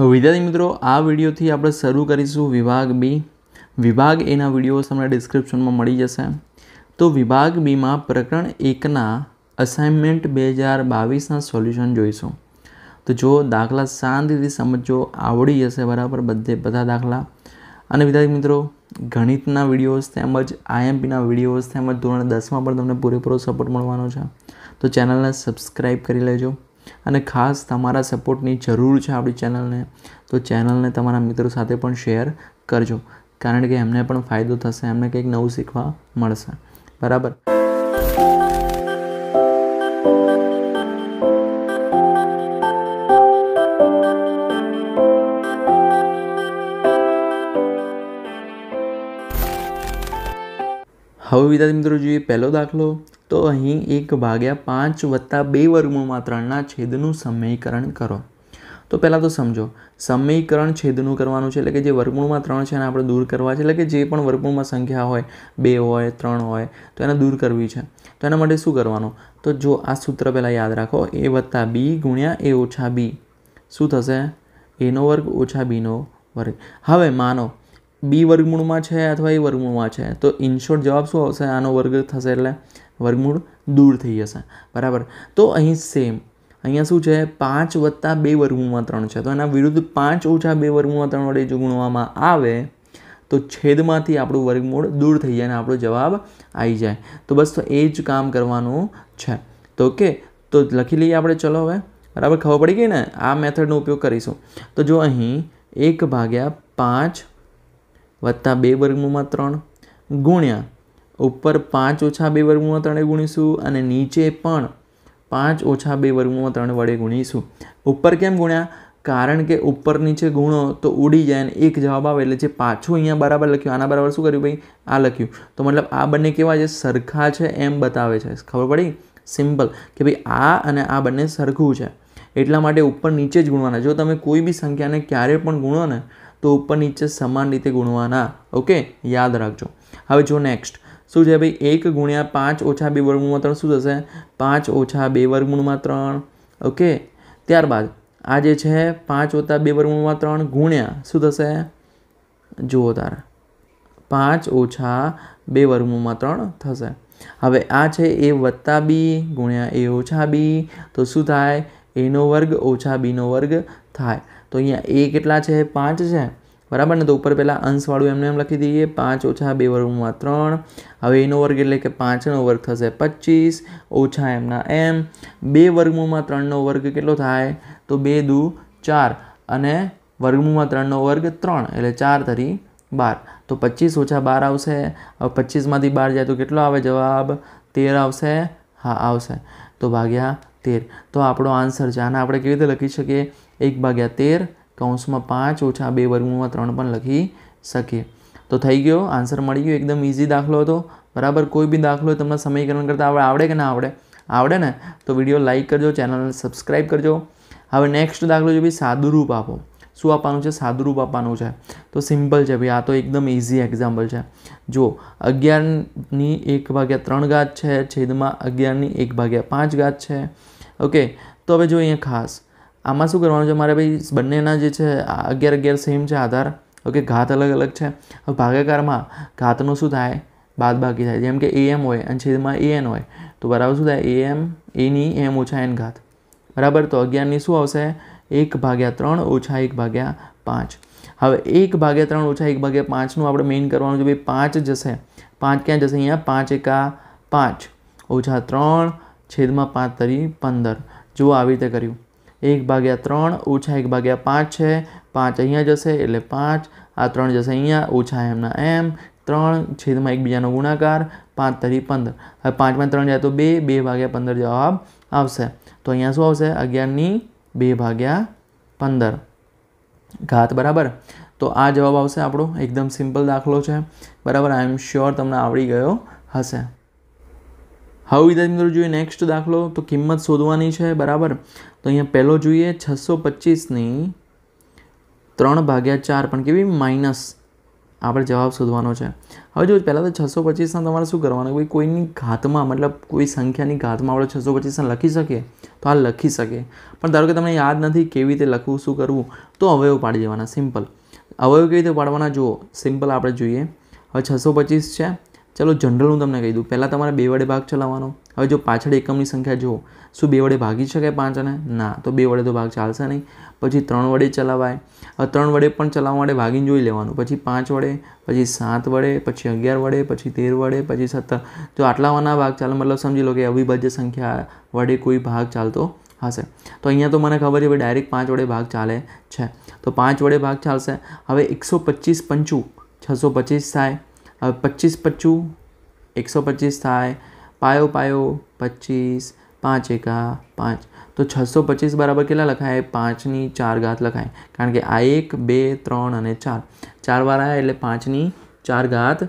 વિદ્યાર્થી મિત્રો આ વિડીયોથી આપણે શરૂ કરીશું વિભાગ બી વિભાગ એના વિડીયો તમને ડિસ્ક્રિપ્શનમાં મળી જશે તો વિભાગ બીમાં પ્રકરણ એકના અસાઇનમેન્ટ બે હજાર બાવીસના સોલ્યુશન જોઈશું તો જો દાખલા શાંતિથી સમજો આવડી જશે બરાબર બધે બધા દાખલા અને વિદ્યાર્થી મિત્રો ગણિતના વિડીયોઝ તેમજ આઈએમપીના વિડીયોઝ તેમજ ધોરણ દસમાં પણ તમને પૂરેપૂરો સપોર્ટ મળવાનો છે તો ચેનલને સબસ્ક્રાઈબ કરી લેજો અને ખાસ તમારા સપોર્ટની જરૂર છે આપણી ચેનલને તો ચેનલને તમારા મિત્રો સાથે પણ શેર કરજો કારણ કે એમને પણ ફાયદો થશે એમને કંઈક નવું શીખવા મળશે બરાબર હવે વિદ્યાર્થી મિત્રો જોઈએ પહેલો દાખલો તો અહીં એક ભાગ્યા પાંચ વત્તા બે વર્ગમૂળમાં ત્રણના છેદનું સમીકરણ કરો તો પહેલાં તો સમજો સમીકરણ છેદનું કરવાનું છે એટલે કે જે વર્ગમૂળમાં ત્રણ છે એને આપણે દૂર કરવા છે એટલે કે જે પણ વર્ગમૂળમાં સંખ્યા હોય બે હોય ત્રણ હોય તો એને દૂર કરવી છે તો એના માટે શું કરવાનું તો જો આ સૂત્ર પહેલાં યાદ રાખો એ વત્તા બી ગુણ્યા એ ઓછા બી શું થશે એનો વર્ગ ઓછા બીનો વર્ગ હવે માનો બી વર્ગમૂળમાં છે અથવા એ વર્ગમૂળમાં છે તો ઇનશોર્ટ જવાબ શું આવશે આનો વર્ગ થશે એટલે વર્ગમૂળ દૂર થઈ જશે બરાબર તો અહીં સેમ અહીંયા શું છે પાંચ વત્તા બે વર્ગમૂળમાં ત્રણ છે તો એના વિરુદ્ધ પાંચ ઓછા બે વર્ગમૂળમાં ત્રણ વડે જો ગુણવામાં આવે તો છેદમાંથી આપણું વર્ગમૂળ દૂર થઈ જાય અને આપણો જવાબ આવી જાય તો બસ તો એ જ કામ કરવાનું છે તો ઓકે તો લખી લઈએ આપણે ચલો હવે બરાબર ખબર પડી ગઈ ને આ મેથડનો ઉપયોગ કરીશું તો જો અહીં એક ભાગ્યા પાંચ વત્તા બે વર્ગમૂળમાં ત્રણ ગુણ્યા ઉપર પાંચ ઓછા બે વર્ગમૂળમાં ત્રણે ગુણીશું અને નીચે પણ પાંચ ઓછા બે વર્ગમૂળમાં ત્રણ વડે ગુણીશું ઉપર કેમ ગુણ્યા કારણ કે ઉપર નીચે ગુણો તો ઉડી જાય અને એક જવાબ આવે એટલે જે પાછું અહીંયા બરાબર લખ્યું આના બરાબર શું કર્યું ભાઈ આ લખ્યું તો મતલબ આ બંને કેવા છે સરખા છે એમ બતાવે છે ખબર પડી સિમ્પલ કે ભાઈ આ અને આ બંને સરખું છે એટલા માટે ઉપર નીચે જ ગુણવાના જો તમે કોઈ બી સંખ્યાને ક્યારે પણ ગુણો ને તો ઉપર નીચે સમાન રીતે ગુણવાના ઓકે યાદ રાખજો હવે જો નેક્સ્ટ શું છે ભાઈ એક ગુણ્યા પાંચ ઓછા બે વર્ગમૂળમાં ત્રણ શું થશે પાંચ ઓછા બે વર્ગમૂળમાં ત્રણ ઓકે ત્યારબાદ આ જે છે પાંચ ઓછા બે વર્ગમૂળમાં ત્રણ ગુણ્યા શું થશે જુઓ તારા પાંચ ઓછા બે વર્ગમૂળમાં ત્રણ થશે હવે આ છે એ વત્તા બી ગુણ્યા એ ઓછા બી તો શું થાય એનો વર્ગ ઓછા બીનો વર્ગ થાય તો અહીંયા એ કેટલા છે પાંચ છે બરાબર ને તો ઉપર પહેલાં અંશવાળું એમને એમ લખી દઈએ પાંચ ઓછા બે વર્ગમાં ત્રણ હવે એનો વર્ગ એટલે કે પાંચનો વર્ગ થશે પચીસ ઓછા એમના એમ બે વર્ગમૂળમાં ત્રણનો વર્ગ કેટલો થાય તો બે દુ ચાર અને વર્ગમૂળમાં ત્રણનો વર્ગ ત્રણ એટલે ચાર તરી બાર તો પચીસ ઓછા બાર આવશે હવે પચીસમાંથી બાર જાય તો કેટલો આવે જવાબ તેર આવશે હા આવશે તો ભાગ્યા તેર તો આપણો આન્સર છે આને આપણે કેવી રીતે લખી શકીએ એક ભાગ્યા તેર કૌંસમાં પાંચ ઓછા બે વર્ગમૂળમાં ત્રણ પણ લખી શકીએ તો થઈ ગયો આન્સર મળી ગયો એકદમ ઇઝી દાખલો હતો બરાબર કોઈ બી દાખલો તમને સમીકરણ કરતાં આવડે આવડે કે ના આવડે આવડે ને તો વિડીયો લાઇક કરજો ચેનલને સબસ્ક્રાઈબ કરજો હવે નેક્સ્ટ દાખલો છે ભાઈ સાદુરૂપ આપો શું આપવાનું છે સાદુરૂપ આપવાનું છે તો સિમ્પલ છે ભાઈ આ તો એકદમ ઇઝી એક્ઝામ્પલ છે જો અગિયારની એક ભાગ્યા ત્રણ ગાત છે છેદમાં અગિયારની એક ભાગ્યા પાંચ ગાત છે ઓકે તો હવે જો અહીંયા ખાસ આમાં શું કરવાનું છે મારે ભાઈ બંનેના જે છે અગિયાર અગિયાર સેમ છે આધાર ઓકે ઘાત અલગ અલગ છે હવે ભાગાકારમાં ઘાતનું શું થાય બાદ બાકી થાય જેમ કે એ એમ હોય અને છેદમાં એ એન હોય તો બરાબર શું થાય એ એમ એની એમ ઓછા એન ઘાત બરાબર તો અગિયારની શું આવશે એક ભાગ્યા ત્રણ ઓછા એક ભાગ્યા પાંચ હવે એક ભાગ્યા ત્રણ ઓછા એક ભાગ્યા પાંચનું આપણે મેઇન કરવાનું છે ભાઈ પાંચ જશે પાંચ ક્યાં જશે અહીંયા પાંચ એકા પાંચ ઓછા ત્રણ છેદમાં પાંચ તરી પંદર જુઓ આવી રીતે કર્યું એક ભાગ્યા ત્રણ ઓછા એક ભાગ્યા પાંચ છે પાંચ અહીંયા જશે એટલે પાંચ આ ત્રણ જશે અહીંયા ઓછા એમના એમ ત્રણ છેદમાં એકબીજાનો ગુણાકાર પાંચ તરી પંદર હવે પાંચમાં ત્રણ જાય તો બે બે ભાગ્યા પંદર જવાબ આવશે તો અહીંયા શું આવશે અગિયારની બે ભાગ્યા પંદર ઘાત બરાબર તો આ જવાબ આવશે આપણો એકદમ સિમ્પલ દાખલો છે બરાબર આઈ એમ શ્યોર તમને આવડી ગયો હશે હવે વિદ્યાર્થી મિત્રો જોઈએ નેક્સ્ટ દાખલો તો કિંમત શોધવાની છે બરાબર તો અહીંયા પહેલો જોઈએ છસો પચીસની ત્રણ ભાગ્યા ચાર પણ કેવી માઇનસ આપણે જવાબ શોધવાનો છે હવે જો પહેલાં તો છસો પચીસના તમારે શું કરવાનું કોઈ કોઈની ઘાતમાં મતલબ કોઈ સંખ્યાની ઘાતમાં આપણે છસો પચીસને લખી શકીએ તો આ લખી શકીએ પણ ધારો કે તમને યાદ નથી કેવી રીતે લખવું શું કરવું તો અવયવ પાડી દેવાના સિમ્પલ અવયવ કેવી રીતે પાડવાના જુઓ સિમ્પલ આપણે જોઈએ હવે છસો પચીસ છે ચાલો જનરલ હું તમને કહી દઉં પહેલાં તમારે બે વડે ભાગ ચલાવવાનો હવે જો પાછળ એકમની સંખ્યા જુઓ શું બે વડે ભાગી શકાય પાંચને ના તો બે વડે તો ભાગ ચાલશે નહીં પછી ત્રણ વડે ચલાવાય હવે ત્રણ વડે પણ ચલાવવા માટે ભાગીને જોઈ લેવાનું પછી પાંચ વડે પછી સાત વડે પછી અગિયાર વડે પછી તેર વડે પછી સત્તર જો આટલામાં ભાગ ચાલે મતલબ સમજી લો કે અવિભાજ્ય સંખ્યા વડે કોઈ ભાગ ચાલતો હશે તો અહીંયા તો મને ખબર છે ભાઈ ડાયરેક્ટ પાંચ વડે ભાગ ચાલે છે તો પાંચ વડે ભાગ ચાલશે હવે એકસો પચીસ પંચું છસો પચીસ થાય હવે પચીસ પચ્ચું એકસો પચીસ થાય પાયો પાયો પચીસ પાંચ એકા પાંચ તો છસો પચીસ બરાબર કેટલા લખાય પાંચની ચાર ઘાત લખાય કારણ કે આ એક બે ત્રણ અને ચાર ચાર વાર આવ્યા એટલે પાંચની ચાર ઘાત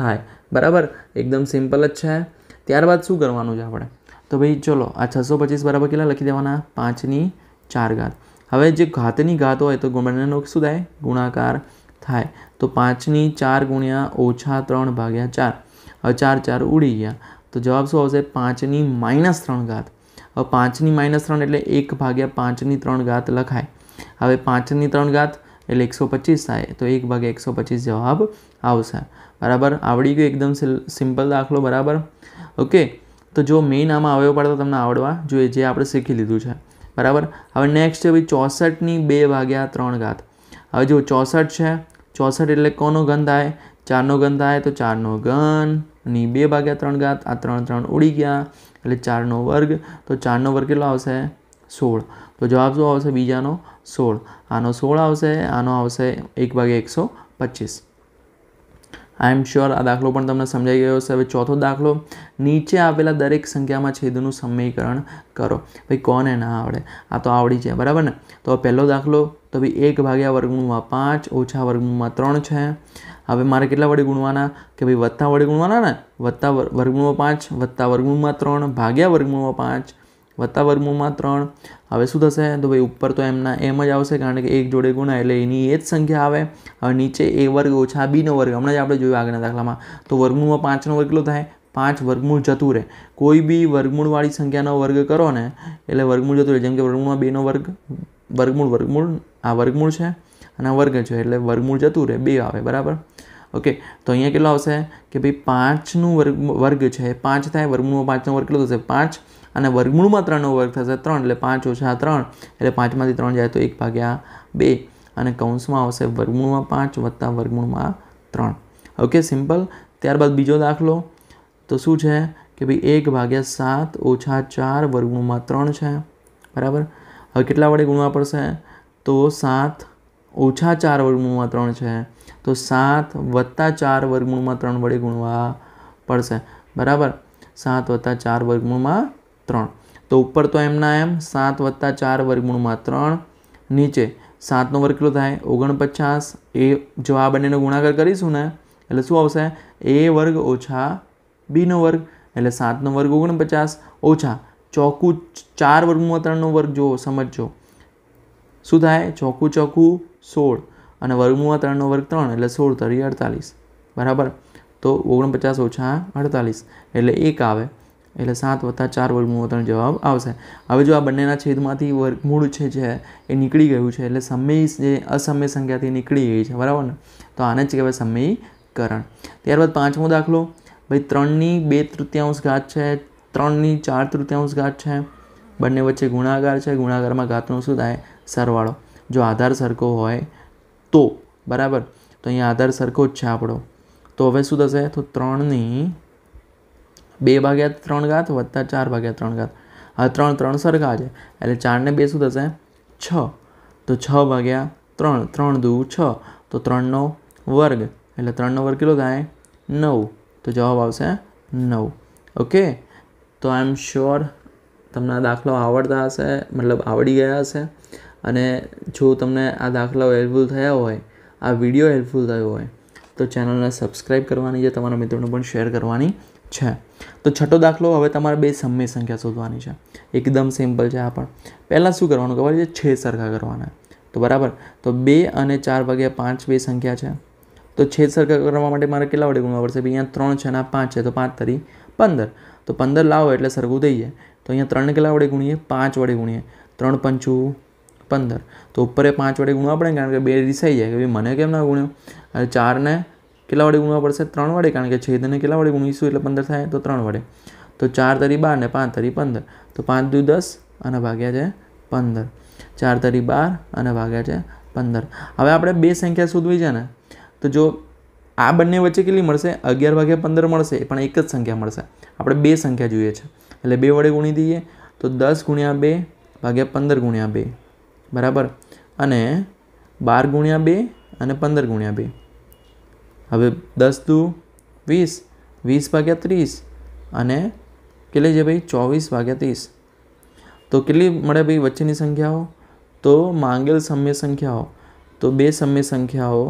થાય બરાબર એકદમ સિમ્પલ જ છે ત્યારબાદ શું કરવાનું છે આપણે તો ભાઈ ચલો આ છસો પચીસ બરાબર કેટલા લખી દેવાના પાંચની ચાર ઘાત હવે જે ઘાતની ઘાત હોય તો બંનેનો શું થાય ગુણાકાર થાય તો પાંચની ચાર ગુણ્યા ઓછા ત્રણ ભાગ્યા ચાર હવે ચાર ચાર ઉડી ગયા તો જવાબ શું આવશે પાંચની માઇનસ ત્રણ ઘાત હવે પાંચની માઇનસ ત્રણ એટલે એક ભાગ્યા પાંચની ત્રણ ઘાત લખાય હવે પાંચની ત્રણ ઘાત એટલે એકસો પચીસ થાય તો એક ભાગે એકસો પચીસ જવાબ આવશે બરાબર આવડી ગયો એકદમ સિમ્પલ દાખલો બરાબર ઓકે તો જો મેઇન આમાં અવયવ પડતા તમને આવડવા જોઈએ જે આપણે શીખી લીધું છે બરાબર હવે નેક્સ્ટ છે ભાઈ ચોસઠની બે ભાગ્યા ત્રણ ઘાત હવે જો ચોસઠ છે ચોસઠ એટલે કોનો ઘન થાય ચારનો ઘન થાય તો ચારનો ગન ની બે ભાગ્યા ત્રણ ઘાત આ ત્રણ ત્રણ ઉડી ગયા એટલે ચારનો વર્ગ તો ચારનો વર્ગ કેટલો આવશે સોળ તો જવાબ શું આવશે બીજાનો સોળ આનો સોળ આવશે આનો આવશે એક ભાગે એકસો પચીસ આઈ એમ શ્યોર આ દાખલો પણ તમને સમજાઈ ગયો હશે હવે ચોથો દાખલો નીચે આવેલા દરેક સંખ્યામાં છેદનું સમીકરણ કરો ભાઈ કોને ના આવડે આ તો આવડી જાય બરાબર ને તો પહેલો દાખલો તો ભાઈ એક ભાગ્યા વર્ગમૂળમાં પાંચ ઓછા વર્ગમૂળમાં ત્રણ છે હવે મારે કેટલા વડે ગુણવાના કે ભાઈ વત્તા વડે ગુણવાના ને વત્તા વર્ગમૂળમાં પાંચ વત્તા વર્ગમૂળમાં ત્રણ ભાગ્યા વર્ગમૂળમાં પાંચ વત્તા વર્ગમૂળમાં ત્રણ હવે શું થશે તો ભાઈ ઉપર તો એમના એમ જ આવશે કારણ કે એક જોડે ગુણાય એટલે એની એ જ સંખ્યા આવે હવે નીચે એ વર્ગ ઓછા બીનો વર્ગ હમણાં જ આપણે જોયું આગળના દાખલામાં તો વર્ગમૂળમાં પાંચનો વર્ગ કેટલો થાય પાંચ વર્ગમૂળ જતું રહે કોઈ બી વર્ગમૂળવાળી સંખ્યાનો વર્ગ કરો ને એટલે વર્ગમૂળ જતું રહે જેમ કે વર્ગમૂળમાં બેનો વર્ગ વર્ગમૂળ વર્ગમૂળ આ વર્ગમૂળ છે અને આ વર્ગ છે એટલે વર્ગમૂળ જતું રહે બે આવે બરાબર ઓકે તો અહીંયા કેટલો આવશે કે ભાઈ પાંચનું વર્ગ વર્ગ છે પાંચ થાય વર્ગમૂળમાં પાંચનો વર્ગ કેટલો થશે પાંચ અને વર્ગમૂળમાં ત્રણનો વર્ગ થશે ત્રણ એટલે પાંચ ઓછા ત્રણ એટલે પાંચમાંથી ત્રણ જાય તો એક ભાગ્યા બે અને કૌંસમાં આવશે વર્ગમૂળમાં પાંચ વત્તા વર્ગમૂળમાં ત્રણ ઓકે સિમ્પલ ત્યારબાદ બીજો દાખલો તો શું છે કે ભાઈ એક ભાગ્યા સાત ઓછા ચાર વર્ગમૂળમાં ત્રણ છે બરાબર હવે કેટલા વડે ગુણવા પડશે तो 7 - 4 वर्गमूल 3 छे तो 7 + 4 वर्गमूल 3 बड़े गुणा पड़से बराबर 7 + 4 वर्गमूल 3 तो ऊपर तो એમ ના એમ 7 + 4 वर्गमूल 3 नीचे 7 નો વર્ગ કેટલો થાય 49 a જો આ બનેનો ગુણાકાર કરીશું ને એટલે શું આવશે a² - b² એટલે 7 નો વર્ગ 49 - 4 वर्गमूल 3 નો વર્ગ જો સમજો શું થાય ચોખ્ખું ચોખ્ખું સોળ અને વર્ગમૂળમાં ત્રણનો વર્ગ ત્રણ એટલે સોળ તરી અડતાલીસ બરાબર તો ઓગણપચાસ ઓછા અડતાલીસ એટલે એક આવે એટલે સાત વત્તા ચાર વર્ગમૂળ ત્રણ જવાબ આવશે હવે જો આ બંનેના છેદમાંથી વર્ગમૂળ છે જે એ નીકળી ગયું છે એટલે સમય જે અસમય સંખ્યાથી નીકળી ગઈ છે બરાબર ને તો આને જ કહેવાય સમયકરણ ત્યારબાદ પાંચમો દાખલો ભાઈ ત્રણની બે તૃતીયાંશ ઘાત છે ત્રણની ચાર તૃતીયાંશ ઘાત છે બંને વચ્ચે ગુણાકાર છે ગુણાકારમાં ઘાતનું શું થાય સરવાળો જો આધાર સરખો હોય તો બરાબર તો અહીંયા આધાર સરખો જ છે આપણો તો હવે શું થશે તો ત્રણની બે ભાગ્યા ત્રણ ઘાત વત્તા ચાર ભાગ્યા ત્રણ ઘાત આ ત્રણ ત્રણ સરખા છે એટલે ચારને બે શું થશે છ તો છ ભાગ્યા ત્રણ ત્રણ દુ છ તો ત્રણનો વર્ગ એટલે ત્રણનો વર્ગ કેટલો થાય નવ તો જવાબ આવશે નવ ઓકે તો આઈ એમ શ્યોર તમને દાખલો આવડતા હશે મતલબ આવડી ગયા હશે અને જો તમને આ દાખલાઓ હેલ્પફુલ થયા હોય આ વિડીયો હેલ્પફુલ થયો હોય તો ચેનલને સબસ્ક્રાઈબ કરવાની છે તમારા મિત્રોને પણ શેર કરવાની છે તો છઠ્ઠો દાખલો હવે તમારે બે સમય સંખ્યા શોધવાની છે એકદમ સિમ્પલ છે આ પણ પહેલાં શું કરવાનું ખબર છે છે સરખા કરવાના તો બરાબર તો બે અને ચાર વાગ્યા પાંચ બે સંખ્યા છે તો છે સરખા કરવા માટે મારે કેટલા વડે ગુણવા પડશે અહીંયા ત્રણ છે ના પાંચ છે તો પાંચ તરી પંદર તો પંદર લાવો એટલે સરખું થઈ જાય તો અહીંયા ત્રણ કેટલા વડે ગુણીએ પાંચ વડે ગુણીએ ત્રણ પંચું પંદર તો ઉપર એ પાંચ વડે ગુણવા પડે કારણ કે બે રિસાઈ જાય કે ભાઈ મને કેમ ના ગુણ્યો અને ચારને કેટલા વડે ગુણવા પડશે ત્રણ વડે કારણ કે છેદને કેટલા વડે ગુણીશું એટલે પંદર થાય તો ત્રણ વડે તો ચાર તરી બાર ને પાંચ તરી પંદર તો પાંચ દુ દસ અને ભાગ્યા છે પંદર ચાર તરી બાર અને ભાગ્યા છે પંદર હવે આપણે બે સંખ્યા શોધવી છે ને તો જો આ બંને વચ્ચે કેટલી મળશે અગિયાર ભાગ્યા પંદર મળશે પણ એક જ સંખ્યા મળશે આપણે બે સંખ્યા જોઈએ છે એટલે બે વડે ગુણી દઈએ તો દસ ગુણ્યા બે ભાગ્યા પંદર ગુણ્યા બે બરાબર અને બાર ગુણ્યા બે અને પંદર ગુણ્યા બે હવે દસ દુ વીસ વીસ ભાગ્યા ત્રીસ અને કેટલી છે ભાઈ ચોવીસ ભાગ્યા ત્રીસ તો કેટલી મળે ભાઈ વચ્ચેની સંખ્યાઓ તો માંગેલ સમ્ય સંખ્યાઓ તો બે સમ્ય સંખ્યાઓ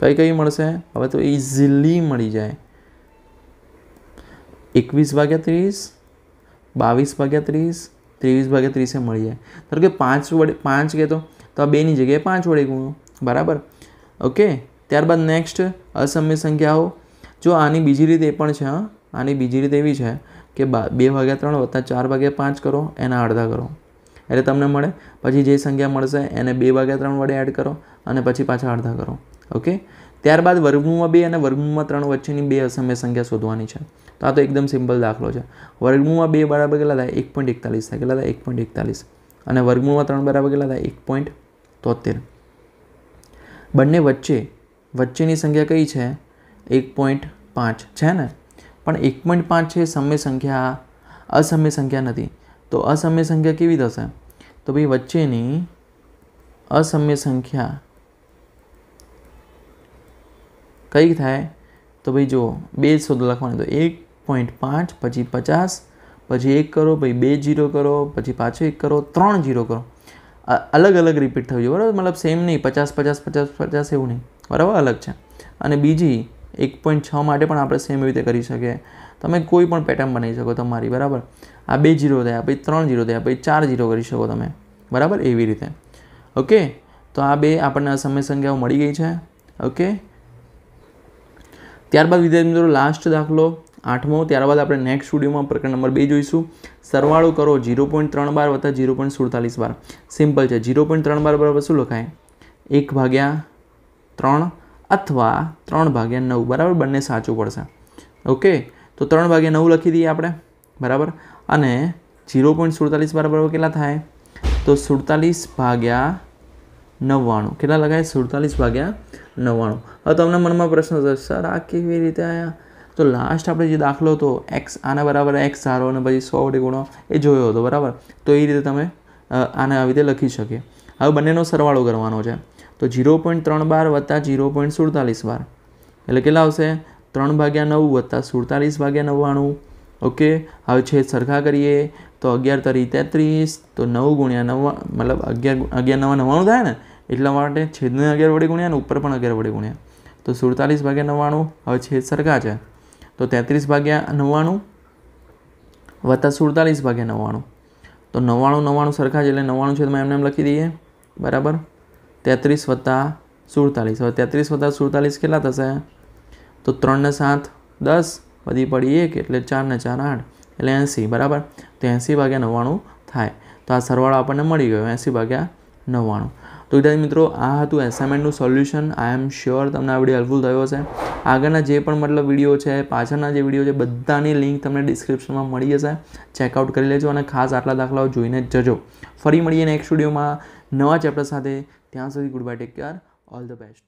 કઈ કઈ મળશે હવે તો ઇઝીલી મળી જાય એકવીસ ભાગ્યા ત્રીસ બાવીસ ભાગ્યા ત્રીસ ત્રેવીસ ભાગે ત્રીસે મળી જાય ધારો કે પાંચ વડે પાંચ કહે તો તો આ બેની જગ્યાએ પાંચ વડે ગુણો બરાબર ઓકે ત્યારબાદ નેક્સ્ટ અસમ્ય સંખ્યાઓ જો આની બીજી રીતે પણ છે હા આની બીજી રીતે એવી છે કે બે ભાગ્યા ત્રણ વત્તા ચાર ભાગ્યા પાંચ કરો એના અડધા કરો એટલે તમને મળે પછી જે સંખ્યા મળશે એને બે ભાગ્યા ત્રણ વડે એડ કરો અને પછી પાછા અડધા કરો ઓકે ત્યારબાદ વર્ગમૂળમાં બે અને વર્ગમૂળમાં ત્રણ વચ્ચેની બે અસમય સંખ્યા શોધવાની છે તો આ તો એકદમ સિમ્પલ દાખલો છે વર્ગમૂળમાં બે બરાબર કેટલા થાય એક પોઈન્ટ એકતાલીસ થાય કેટલા થાય એક પોઈન્ટ એકતાલીસ અને વર્ગમૂળમાં ત્રણ બરાબર કેટલા થાય એક પોઈન્ટ તોતેર બંને વચ્ચે વચ્ચેની સંખ્યા કઈ છે એક પોઈન્ટ પાંચ છે ને પણ એક પોઈન્ટ પાંચ છે સમય સંખ્યા અસમય સંખ્યા નથી તો અસમય સંખ્યા કેવી થશે તો ભાઈ વચ્ચેની અસમય સંખ્યા કઈ થાય તો ભાઈ જુઓ બે શોધ લખવાની તો એક પોઈન્ટ પાંચ પછી પચાસ પછી એક કરો પછી બે જીરો કરો પછી પાછો એક કરો ત્રણ જીરો કરો અલગ અલગ રિપીટ થયું બરાબર મતલબ સેમ નહીં પચાસ પચાસ પચાસ પચાસ એવું નહીં બરાબર અલગ છે અને બીજી એક પોઈન્ટ છ માટે પણ આપણે સેમ એવી રીતે કરી શકીએ તમે કોઈ પણ પેટર્ન બનાવી શકો તમારી બરાબર આ બે જીરો થયા પછી ત્રણ જીરો થયા પછી ચાર જીરો કરી શકો તમે બરાબર એવી રીતે ઓકે તો આ બે આપણને સમય સંખ્યાઓ મળી ગઈ છે ઓકે ત્યારબાદ વિદ્યાર્થી મિત્રો લાસ્ટ દાખલો આઠમો ત્યારબાદ આપણે નેક્સ્ટ સ્ટુડિયોમાં પ્રકરણ નંબર બે જોઈશું સરવાળો કરો જીરો પોઈન્ટ ત્રણ બાર વત્તા ઝીરો પોઈન્ટ સુડતાલીસ બાર સિમ્પલ છે ઝીરો પોઈન્ટ ત્રણ બાર બરાબર શું લખાય એક ભાગ્યા ત્રણ અથવા ત્રણ ભાગ્યા નવ બરાબર બંને સાચું પડશે ઓકે તો ત્રણ ભાગ્યા નવ લખી દઈએ આપણે બરાબર અને જીરો પોઈન્ટ સુડતાલીસ બરાબર કેટલા થાય તો સુડતાલીસ ભાગ્યા નવ્વાણું કેટલા લગાવ્યા સુડતાલીસ ભાગ્યા નવ્વાણું હવે તમને મનમાં પ્રશ્ન થશે સર આ કેવી રીતે આવ્યા તો લાસ્ટ આપણે જે દાખલો હતો એક્સ આના બરાબર એક્સ સારો અને પછી સો વડે ગુણો એ જોયો હતો બરાબર તો એ રીતે તમે આને આવી રીતે લખી શકીએ હવે બંનેનો સરવાળો કરવાનો છે તો ઝીરો પોઈન્ટ ત્રણ બાર વત્તા ઝીરો પોઈન્ટ સુડતાલીસ બાર એટલે કેટલા આવશે ત્રણ ભાગ્યા નવ વત્તા સુડતાલીસ ભાગ્યા નવ્વાણું ઓકે હવે છે સરખા કરીએ તો અગિયાર તરી તેત્રીસ તો નવ ગુણ્યા નવા મતલબ અગિયાર અગિયાર નવા નવ્વાણું થાય ને એટલા માટે છેદને અગિયાર વડે ગુણ્યા અને ઉપર પણ અગિયાર વડે ગુણ્યા તો સુડતાલીસ ભાગ્યા નવ્વાણું હવે છેદ સરખા છે તો તેત્રીસ ભાગ્યા નવ્વાણું વત્તા સુડતાલીસ ભાગ્યા નવ્વાણું તો નવ્વાણું નવ્વાણું સરખા છે એટલે નવ્વાણું છેદમાં એમને એમ લખી દઈએ બરાબર તેત્રીસ વત્તા સુડતાલીસ હવે તેત્રીસ વત્તા સુડતાલીસ કેટલા થશે તો ત્રણને સાત દસ વધી પડી એક એટલે ચારને ચાર આઠ એટલે એંસી બરાબર તો એંસી ભાગ્યા નવ્વાણું થાય તો આ સરવાળો આપણને મળી ગયો એંસી ભાગ્યા નવ્વાણું તો વિદ્યાર્થી મિત્રો આ હતું એસાઇનમેન્ટનું સોલ્યુશન આઈ એમ શ્યોર તમને આ વિડીયો હેલ્પફુલ થયો છે આગળના જે પણ મતલબ વિડીયો છે પાછળના જે વિડીયો છે બધાની લિંક તમને ડિસ્ક્રિપ્શનમાં મળી જશે ચેકઆઉટ કરી લેજો અને ખાસ આટલા દાખલાઓ જોઈને જ જજો ફરી મળીએ નેક્સ્ટ વિડીયોમાં નવા ચેપ્ટર સાથે ત્યાં સુધી good bye take care all the best